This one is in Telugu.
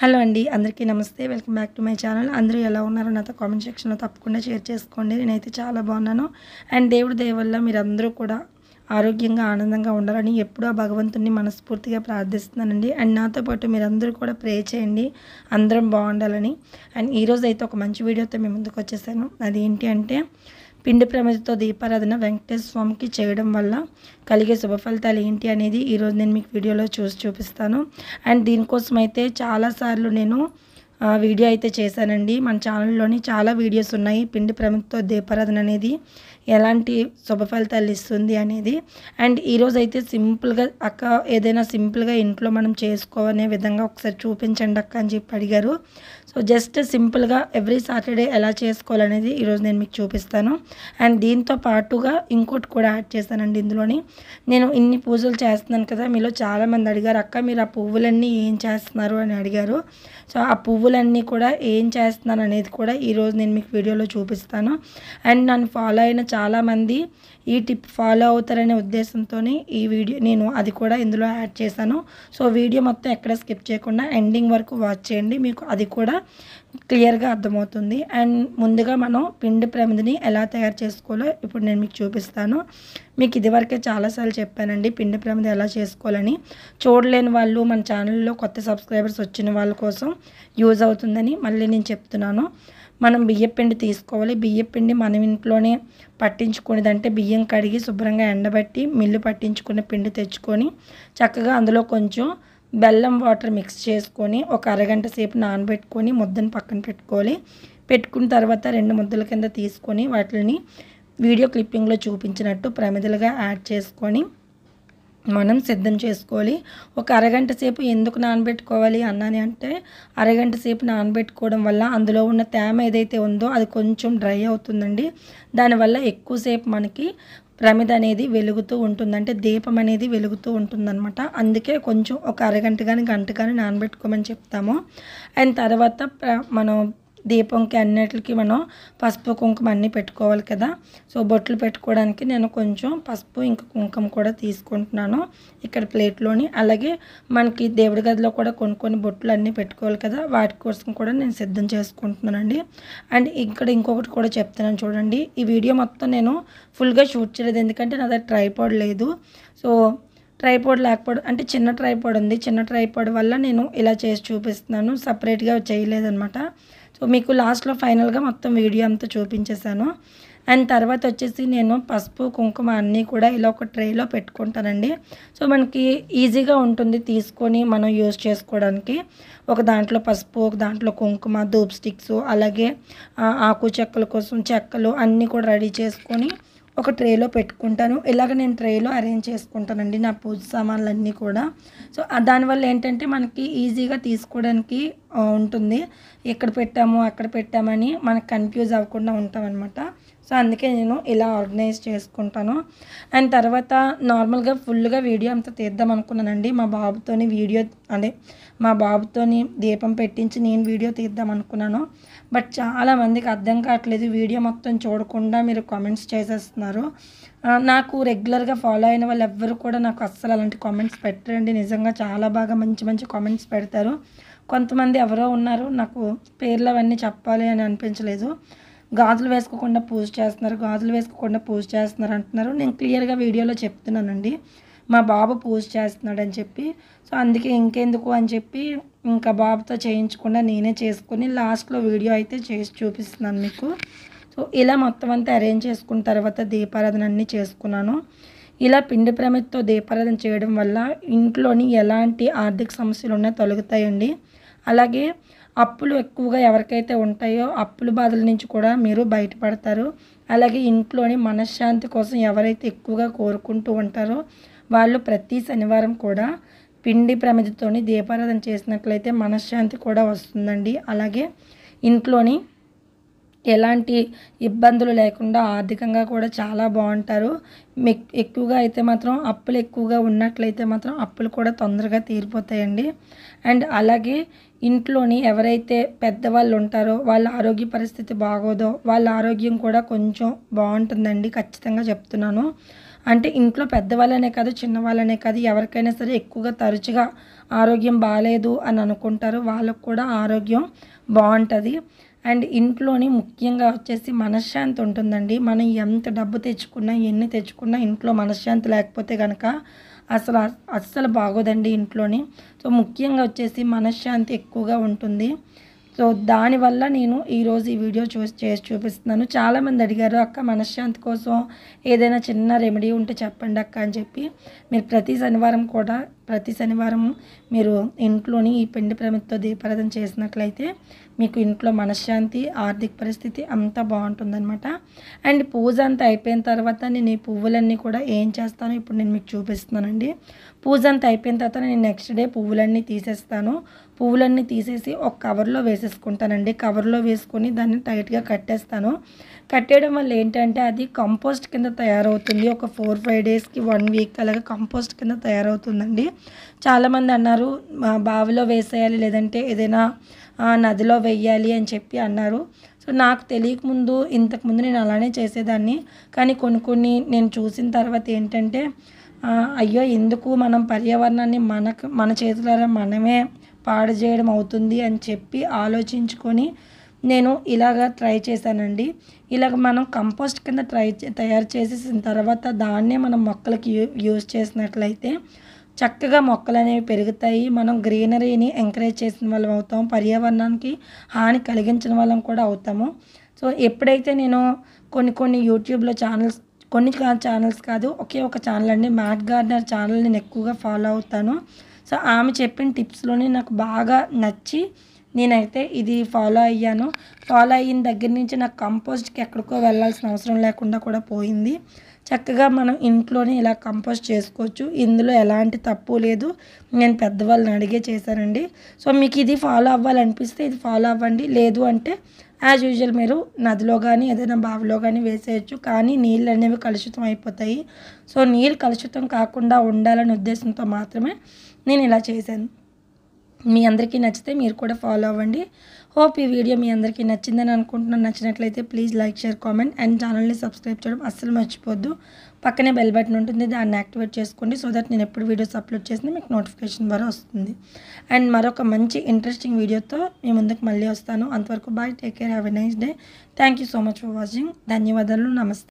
హలో అండి అందరికీ నమస్తే welcome back to my channel అందరూ ఎలా ఉన్నారో నాతో కామెంట్ సెక్షన్లో తప్పకుండా షేర్ చేసుకోండి నేనైతే చాలా బాగున్నాను అండ్ దేవుడి దయవల్ల మీరందరూ కూడా ఆరోగ్యంగా ఆనందంగా ఉండాలని ఎప్పుడూ ఆ భగవంతుని మనస్ఫూర్తిగా ప్రార్థిస్తున్నానండి అండ్ నాతో పాటు మీరందరూ కూడా ప్రే చేయండి అందరం బాగుండాలని అండ్ ఈరోజు అయితే ఒక మంచి వీడియోతో మేము ముందుకు వచ్చేసాను అదేంటి అంటే పిండి ప్రమిదతో దీపారాధన వెంకటేశ్వర స్వామికి చేయడం వల్ల కలిగే శుభ ఫలితాలు ఏంటి అనేది ఈరోజు నేను మీకు వీడియోలో చూసి చూపిస్తాను అండ్ దీనికోసం అయితే చాలాసార్లు నేను వీడియో అయితే చేశానండి మన ఛానల్లోని చాలా వీడియోస్ ఉన్నాయి పిండి ప్రముఖతో దీపారాధన అనేది ఎలాంటి శుభ ఫలితాలు ఇస్తుంది అనేది అండ్ ఈరోజు అయితే సింపుల్గా అక్క ఏదైనా సింపుల్గా ఇంట్లో మనం చేసుకోవనే విధంగా ఒకసారి చూపించండి అక్క అని చెప్పి అడిగారు సో జస్ట్ సింపుల్గా ఎవ్రీ సాటర్డే ఎలా చేసుకోవాలనేది ఈరోజు నేను మీకు చూపిస్తాను అండ్ దీంతో పాటుగా ఇంకోటి కూడా యాడ్ చేస్తానండి ఇందులోని నేను ఇన్ని పూజలు చేస్తున్నాను కదా మీలో చాలామంది అడిగారు అక్క మీరు ఆ పువ్వులన్నీ ఏం చేస్తున్నారు అని అడిగారు సో ఆ పువ్వులన్నీ కూడా ఏం చేస్తున్నాను అనేది కూడా ఈరోజు నేను మీకు వీడియోలో చూపిస్తాను అండ్ నన్ను ఫాలో అయిన చాలామంది ఈ టిప్ ఫాలో అవుతారనే ఉద్దేశంతో ఈ వీడియో నేను అది కూడా ఇందులో యాడ్ చేశాను సో వీడియో మొత్తం ఎక్కడ స్కిప్ చేయకుండా ఎండింగ్ వరకు వాచ్ చేయండి మీకు అది కూడా క్లియర్గా అర్థమవుతుంది అండ్ ముందుగా మనం పిండి ప్రమిదిని ఎలా తయారు చేసుకోవాలో ఇప్పుడు నేను మీకు చూపిస్తాను మీకు ఇదివరకే చాలాసార్లు చెప్పానండి పిండి ప్రమిది ఎలా చేసుకోవాలని చూడలేని వాళ్ళు మన ఛానల్లో కొత్త సబ్స్క్రైబర్స్ వచ్చిన వాళ్ళ కోసం యూజ్ అవుతుందని మళ్ళీ నేను చెప్తున్నాను మనం బియ్యపిండి తీసుకోవాలి బియ్యపిండి మనం ఇంట్లోనే పట్టించుకునేదంటే బియ్యం కడిగి శుభ్రంగా ఎండబెట్టి మిల్లు పట్టించుకున్న పిండి తెచ్చుకొని చక్కగా అందులో కొంచెం బెల్లం వాటర్ మిక్స్ చేసుకొని ఒక అరగంట సేపు నానబెట్టుకొని ముద్దను పక్కన పెట్టుకోవాలి పెట్టుకున్న తర్వాత రెండు ముద్దల కింద తీసుకొని వాటిని వీడియో క్లిప్పింగ్లో చూపించినట్టు ప్రమిదలుగా యాడ్ చేసుకొని మనం సిద్ధం చేసుకోవాలి ఒక అరగంట సేపు ఎందుకు నానబెట్టుకోవాలి అన్నాని అంటే అరగంట సేపు నానబెట్టుకోవడం వల్ల అందులో ఉన్న తేమ ఏదైతే ఉందో అది కొంచెం డ్రై అవుతుందండి దానివల్ల ఎక్కువసేపు మనకి ప్రమిద అనేది వెలుగుతూ ఉంటుంది అంటే దీపం అనేది వెలుగుతూ ఉంటుందన్నమాట అందుకే కొంచెం ఒక అరగంట కానీ గంట కానీ నానబెట్టుకోమని చెప్తాము అండ్ తర్వాత మనం దీపంకి అన్నిటికి మనం పసుపు కుంకుమ అన్నీ పెట్టుకోవాలి కదా సో బొట్లు పెట్టుకోవడానికి నేను కొంచెం పసుపు ఇంకా కుంకుమ కూడా తీసుకుంటున్నాను ఇక్కడ ప్లేట్లోని అలాగే మనకి దేవుడి గదిలో కూడా కొన్ని కొన్ని బొట్లు అన్నీ పెట్టుకోవాలి కదా వాటి కోసం కూడా నేను సిద్ధం చేసుకుంటున్నానండి అండ్ ఇక్కడ ఇంకొకటి కూడా చెప్తున్నాను చూడండి ఈ వీడియో మొత్తం నేను ఫుల్గా షూట్ చేయలేదు ఎందుకంటే నా దగ్గర ట్రైపాడ్ లేదు సో ట్రైపాడ్ లేకపోవడం అంటే చిన్న ట్రైపాడ్ ఉంది చిన్న ట్రైపాడ్ వల్ల నేను ఇలా చేసి చూపిస్తున్నాను సపరేట్గా చేయలేదన్నమాట సో మీకు లాస్ట్లో ఫైనల్గా మొత్తం వీడియో అంతా చూపించేశాను అండ్ తర్వాత వచ్చేసి నేను పసుపు కుంకుమ అన్నీ కూడా ఇలా ఒక ట్రేలో పెట్టుకుంటానండి సో మనకి ఈజీగా ఉంటుంది తీసుకొని మనం యూజ్ చేసుకోవడానికి ఒక దాంట్లో పసుపు ఒక దాంట్లో కుంకుమ ధూప్ స్టిక్స్ అలాగే ఆకు చెక్కల కోసం చెక్కలు అన్నీ కూడా రెడీ చేసుకొని ఒక ట్రేలో పెట్టుకుంటాను ఇలాగ నేను ట్రేలో అరేంజ్ చేసుకుంటానండి నా పూజ సామాన్లన్నీ కూడా సో దానివల్ల ఏంటంటే మనకి ఈజీగా తీసుకోవడానికి ఉంటుంది ఎక్కడ పెట్టాము అక్కడ పెట్టామని మనకు కన్ఫ్యూజ్ అవ్వకుండా ఉంటామన్నమాట సో అందుకే నేను ఇలా ఆర్గనైజ్ చేసుకుంటాను అండ్ తర్వాత నార్మల్గా ఫుల్గా వీడియో అంతా తీద్దాం అనుకున్నానండి మా బాబుతోని వీడియో అదే మా బాబుతోని దీపం పెట్టించి నేను వీడియో తీద్దాం అనుకున్నాను బట్ చాలామందికి అర్థం కావట్లేదు వీడియో మొత్తం చూడకుండా మీరు కామెంట్స్ చేసేస్తున్నారు నాకు రెగ్యులర్గా ఫాలో అయిన వాళ్ళు ఎవ్వరు కూడా నాకు అస్సలు అలాంటి కామెంట్స్ పెట్టరండి నిజంగా చాలా బాగా మంచి మంచి కామెంట్స్ పెడతారు కొంతమంది ఎవరో ఉన్నారు నాకు పేర్లు అవన్నీ చెప్పాలి అని అనిపించలేదు గాజులు వేసుకోకుండా పూజ చేస్తున్నారు గాజులు వేసుకోకుండా పూజ చేస్తున్నారు అంటున్నారు నేను క్లియర్గా వీడియోలో చెప్తున్నానండి మా బాబు పూజ చేస్తున్నాడని చెప్పి సో అందుకే ఇంకెందుకు అని చెప్పి ఇంకా బాబుతో చేయించకుండా నేనే చేసుకొని లాస్ట్లో వీడియో అయితే చేసి చూపిస్తున్నాను మీకు సో ఇలా మొత్తం అంతా అరేంజ్ చేసుకున్న తర్వాత దీపారాధన అన్నీ చేసుకున్నాను ఇలా పిండి ప్రమిదతో దీపారాధన చేయడం వల్ల ఇంట్లోని ఎలాంటి ఆర్థిక సమస్యలు ఉన్నా తొలగుతాయండి అలాగే అప్పులు ఎక్కువగా ఎవరికైతే ఉంటాయో అప్పుల బాధల నుంచి కూడా మీరు బయటపడతారు అలాగే ఇంట్లోని మనశ్శాంతి కోసం ఎవరైతే ఎక్కువగా కోరుకుంటూ ఉంటారో వాళ్ళు ప్రతి శనివారం కూడా పిండి ప్రమిదతోని దీపారాధన చేసినట్లయితే మనశ్శాంతి కూడా వస్తుందండి అలాగే ఇంట్లోని ఎలాంటి ఇబ్బందులు లేకుండా ఆర్థికంగా కూడా చాలా బాగుంటారు ఎక్కువగా అయితే మాత్రం అప్పులు ఎక్కువగా ఉన్నట్లయితే మాత్రం అప్పులు కూడా తొందరగా తీరిపోతాయండి అండ్ అలాగే ఇంట్లోని ఎవరైతే పెద్దవాళ్ళు ఉంటారో వాళ్ళ ఆరోగ్య పరిస్థితి బాగోదో వాళ్ళ ఆరోగ్యం కూడా కొంచెం బాగుంటుందండి ఖచ్చితంగా చెప్తున్నాను అంటే ఇంట్లో పెద్దవాళ్ళనే కాదు చిన్నవాళ్ళనే కాదు ఎవరికైనా సరే ఎక్కువగా తరచుగా ఆరోగ్యం బాగాలేదు అని అనుకుంటారు వాళ్ళకు కూడా ఆరోగ్యం బాగుంటుంది అండ్ ఇంట్లోని ముఖ్యంగా వచ్చేసి మనశ్శాంతి ఉంటుందండి మనం ఎంత డబ్బు తెచ్చుకున్నా ఎన్ని తెచ్చుకున్నా ఇంట్లో మనశ్శాంతి లేకపోతే కనుక అసలు అస్సలు బాగోదండి ఇంట్లోని సో ముఖ్యంగా వచ్చేసి మనశ్శాంతి ఎక్కువగా ఉంటుంది సో దానివల్ల నేను ఈరోజు ఈ వీడియో చూసి చేసి చూపిస్తున్నాను చాలామంది అడిగారు అక్క మనశ్శాంతి కోసం ఏదైనా చిన్న రెమెడీ ఉంటే చెప్పండి అక్క అని చెప్పి మీరు ప్రతి శనివారం కూడా ప్రతి శనివారం మీరు ఇంట్లోని ఈ పిండి ప్రమితో దీపారాధన చేసినట్లయితే మీకు ఇంట్లో మనశ్శాంతి ఆర్థిక పరిస్థితి అంతా బాగుంటుందన్నమాట అండ్ పూజ అంతా అయిపోయిన తర్వాత నేను ఈ పువ్వులన్నీ కూడా ఏం చేస్తానో ఇప్పుడు నేను మీకు చూపిస్తున్నానండి పూజ అంతా అయిపోయిన తర్వాత నేను నెక్స్ట్ డే పువ్వులన్నీ తీసేస్తాను పువ్వులన్నీ తీసేసి ఒక కవర్లో వేసేసుకుంటానండి కవర్లో వేసుకొని దాన్ని టైట్గా కట్టేస్తాను కట్టేయడం వల్ల ఏంటంటే అది కంపోస్ట్ కింద తయారవుతుంది ఒక ఫోర్ ఫైవ్ డేస్కి వన్ వీక్ అలాగే కంపోస్ట్ కింద తయారవుతుందండి చాలామంది అన్నారు బావిలో వేసేయాలి లేదంటే ఏదైనా నదిలో వేయాలి అని చెప్పి అన్నారు సో నాకు తెలియకముందు ఇంతకుముందు నేను అలానే చేసేదాన్ని కానీ కొన్ని కొన్ని నేను చూసిన తర్వాత ఏంటంటే అయ్యో ఎందుకు మనం పర్యావరణాన్ని మనకు మన చేతులారా మనమే పాడు చేయడం అవుతుంది అని చెప్పి ఆలోచించుకొని నేను ఇలాగ ట్రై చేశానండి ఇలాగ మనం కంపోస్ట్ కింద ట్రై తయారు చేసేసిన తర్వాత దాన్నే మనం మొక్కలకి యూజ్ చేసినట్లయితే చక్కగా మొక్కలు అనేవి పెరుగుతాయి మనం గ్రీనరీని ఎంకరేజ్ చేసిన వాళ్ళం అవుతాం పర్యావరణానికి హాని కలిగించిన వాళ్ళం కూడా అవుతాము సో ఎప్పుడైతే నేను కొన్ని కొన్ని యూట్యూబ్లో ఛానల్స్ కొన్ని ఛానల్స్ కాదు ఒకే ఒక ఛానల్ అండి మ్యాట్ గార్డెనర్ ఛానల్ నేను ఎక్కువగా ఫాలో అవుతాను సో ఆమె చెప్పిన టిప్స్లోనే నాకు బాగా నచ్చి నేనైతే ఇది ఫాలో అయ్యాను ఫాలో అయిన దగ్గర నుంచి నాకు కంపోస్ట్కి ఎక్కడికో వెళ్ళాల్సిన అవసరం లేకుండా కూడా పోయింది చక్కగా మనం ఇంట్లోనే ఇలా కంపోస్ట్ చేసుకోవచ్చు ఇందులో ఎలాంటి తప్పు లేదు నేను పెద్దవాళ్ళని అడిగే చేశానండి సో మీకు ఇది ఫాలో అవ్వాలనిపిస్తే ఇది ఫాలో అవ్వండి లేదు అంటే యాజ్ యూజువల్ మీరు నదిలో కానీ ఏదైనా బావిలో కానీ వేసేయచ్చు కానీ నీళ్ళు అనేవి కలుషితం అయిపోతాయి సో నీళ్ళు కలుషితం కాకుండా ఉండాలనే ఉద్దేశంతో మాత్రమే నేను ఇలా చేశాను మీ అందరికీ నచ్చితే మీరు కూడా ఫాలో అవ్వండి హోప్ ఈ వీడియో మీ అందరికీ నచ్చిందని అనుకుంటున్నాను నచ్చినట్లయితే please like share comment and ఛానల్ని సబ్స్క్రైబ్ చేయడం అస్సలు మర్చిపోద్దు పక్కనే బెల్ బటన్ ఉంటుంది దాన్ని యాక్టివేట్ చేసుకోండి సో దట్ నేను ఎప్పుడు వీడియోస్ అప్లోడ్ చేసినా మీకు నోటిఫికేషన్ ద్వారా వస్తుంది అండ్ మరొక మంచి ఇంట్రెస్టింగ్ వీడియోతో మీ ముందుకు మళ్ళీ వస్తాను అంతవరకు bye take care have a nice day thank so much for watching ధన్యవాదాలు నమస్తే